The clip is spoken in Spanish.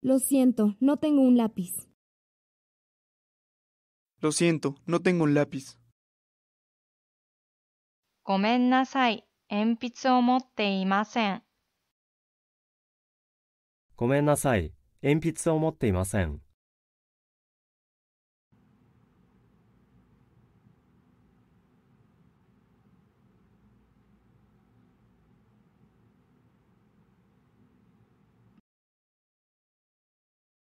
Lo siento, no tengo un lápiz. Lo siento, no tengo un lápiz. Gomennasai, enpitsu o motte imasen. Gomennasai, enpitsu o motte imasen.